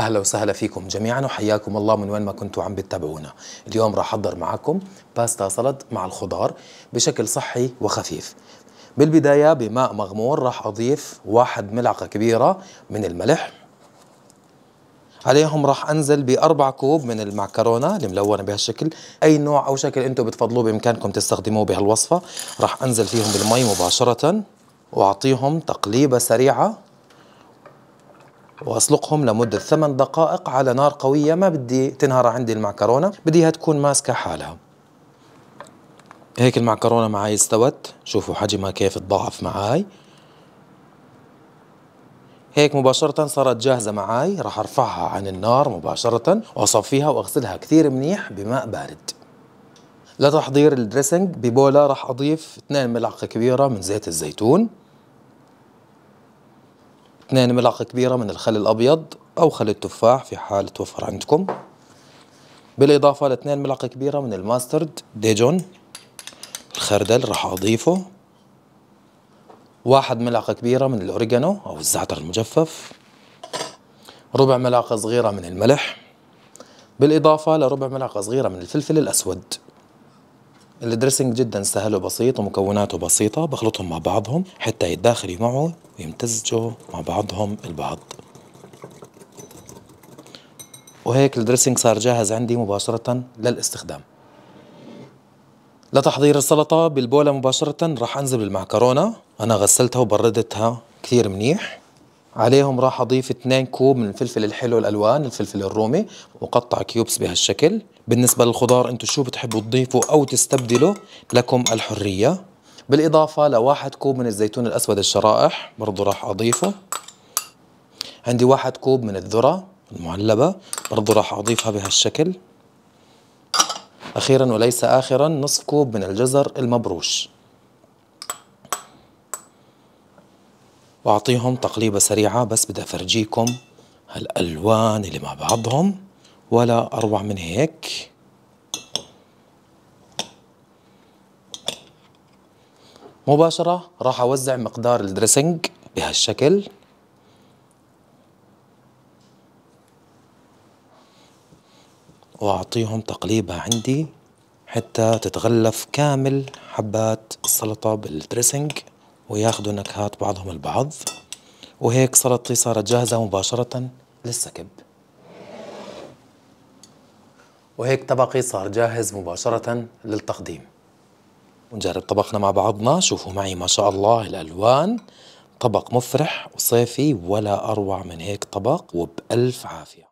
اهلا وسهلا فيكم جميعا وحياكم الله من وين ما كنتوا عم بتتابعونا اليوم راح احضر معكم باستا سلط مع الخضار بشكل صحي وخفيف بالبدايه بماء مغمور راح اضيف واحد ملعقه كبيره من الملح عليهم راح انزل باربع كوب من المعكرونه الملونه بهالشكل اي نوع او شكل انتم بتفضلوه بامكانكم تستخدموه بهالوصفه راح انزل فيهم بالمي مباشره واعطيهم تقليبه سريعه واسلقهم لمده ثمان دقائق على نار قويه ما بدي تنهر عندي المعكرونه بديها تكون ماسكه حالها هيك المعكرونه معي استوت شوفوا حجمها كيف تضاعف معاي هيك مباشرة صارت جاهزة معاي راح ارفعها عن النار مباشرة واصفيها واغسلها كثير منيح بماء بارد لتحضير الدريسنج ببولة راح اضيف 2 ملعقة كبيرة من زيت الزيتون 2 ملعقة كبيرة من الخل الأبيض أو خل التفاح في حال توفر عندكم بالإضافة ل 2 ملعقة كبيرة من الماسترد ديجون الخردل راح أضيفه واحد ملعقة كبيرة من الأوريجانو أو الزعتر المجفف ربع ملعقة صغيرة من الملح بالإضافة لربع ملعقة صغيرة من الفلفل الأسود الدريسنج جدا سهل وبسيط ومكوناته بسيطة بخلطهم مع بعضهم حتى يتداخلوا معه يمتزجوا مع بعضهم البعض وهيك الدريسنج صار جاهز عندي مباشرة للاستخدام لتحضير السلطة بالبولة مباشرة راح أنزل المعكرونة أنا غسلتها وبردتها كثير منيح عليهم راح أضيف 2 كوب من الفلفل الحلو الألوان الفلفل الرومي مقطع كيوبس بهالشكل بالنسبة للخضار أنتم شو بتحبوا تضيفوا أو تستبدلوا لكم الحرية بالإضافة لواحد كوب من الزيتون الأسود الشرائح برضو راح أضيفه عندي واحد كوب من الذرة المعلبة برضو راح أضيفها بهالشكل أخيرا وليس آخرا نصف كوب من الجزر المبروش وأعطيهم تقليبة سريعة بس بدي أفرجيكم هالألوان اللي مع بعضهم ولا أروع من هيك مباشرة راح أوزع مقدار الدريسنج بهالشكل وأعطيهم تقليبها عندي حتى تتغلف كامل حبات السلطة بالدريسنج وياخذوا نكهات بعضهم البعض وهيك سلطتي صارت جاهزة مباشرة للسكب وهيك طبقي صار جاهز مباشرة للتقديم ونجرب طبقنا مع بعضنا شوفوا معي ما شاء الله الألوان طبق مفرح وصيفي ولا أروع من هيك طبق وبألف عافية